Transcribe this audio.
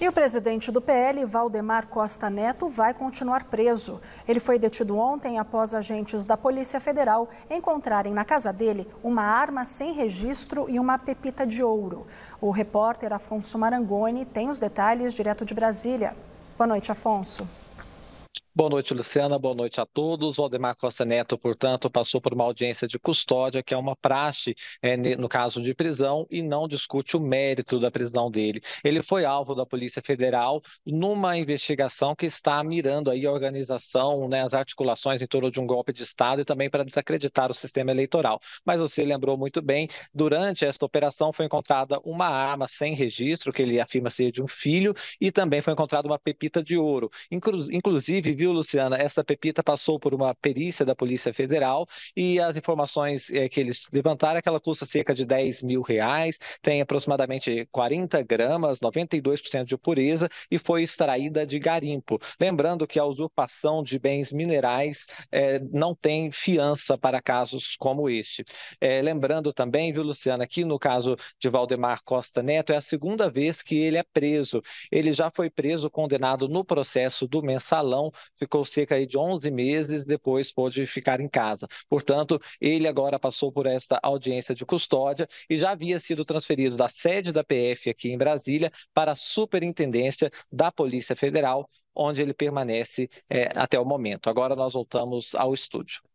E o presidente do PL, Valdemar Costa Neto, vai continuar preso. Ele foi detido ontem após agentes da Polícia Federal encontrarem na casa dele uma arma sem registro e uma pepita de ouro. O repórter Afonso Marangoni tem os detalhes direto de Brasília. Boa noite, Afonso. Boa noite, Luciana. Boa noite a todos. Valdemar Costa Neto, portanto, passou por uma audiência de custódia, que é uma praxe é, no caso de prisão, e não discute o mérito da prisão dele. Ele foi alvo da Polícia Federal numa investigação que está mirando aí a organização, né, as articulações em torno de um golpe de Estado e também para desacreditar o sistema eleitoral. Mas você lembrou muito bem, durante esta operação foi encontrada uma arma sem registro, que ele afirma ser de um filho, e também foi encontrada uma pepita de ouro. inclusive, viu viu, Luciana, essa pepita passou por uma perícia da Polícia Federal e as informações é, que eles levantaram é que ela custa cerca de 10 mil reais, tem aproximadamente 40 gramas, 92% de pureza e foi extraída de garimpo. Lembrando que a usurpação de bens minerais é, não tem fiança para casos como este. É, lembrando também, viu, Luciana, que no caso de Valdemar Costa Neto é a segunda vez que ele é preso. Ele já foi preso, condenado no processo do mensalão, ficou cerca aí de 11 meses, depois pôde ficar em casa. Portanto, ele agora passou por esta audiência de custódia e já havia sido transferido da sede da PF aqui em Brasília para a Superintendência da Polícia Federal, onde ele permanece é, até o momento. Agora nós voltamos ao estúdio.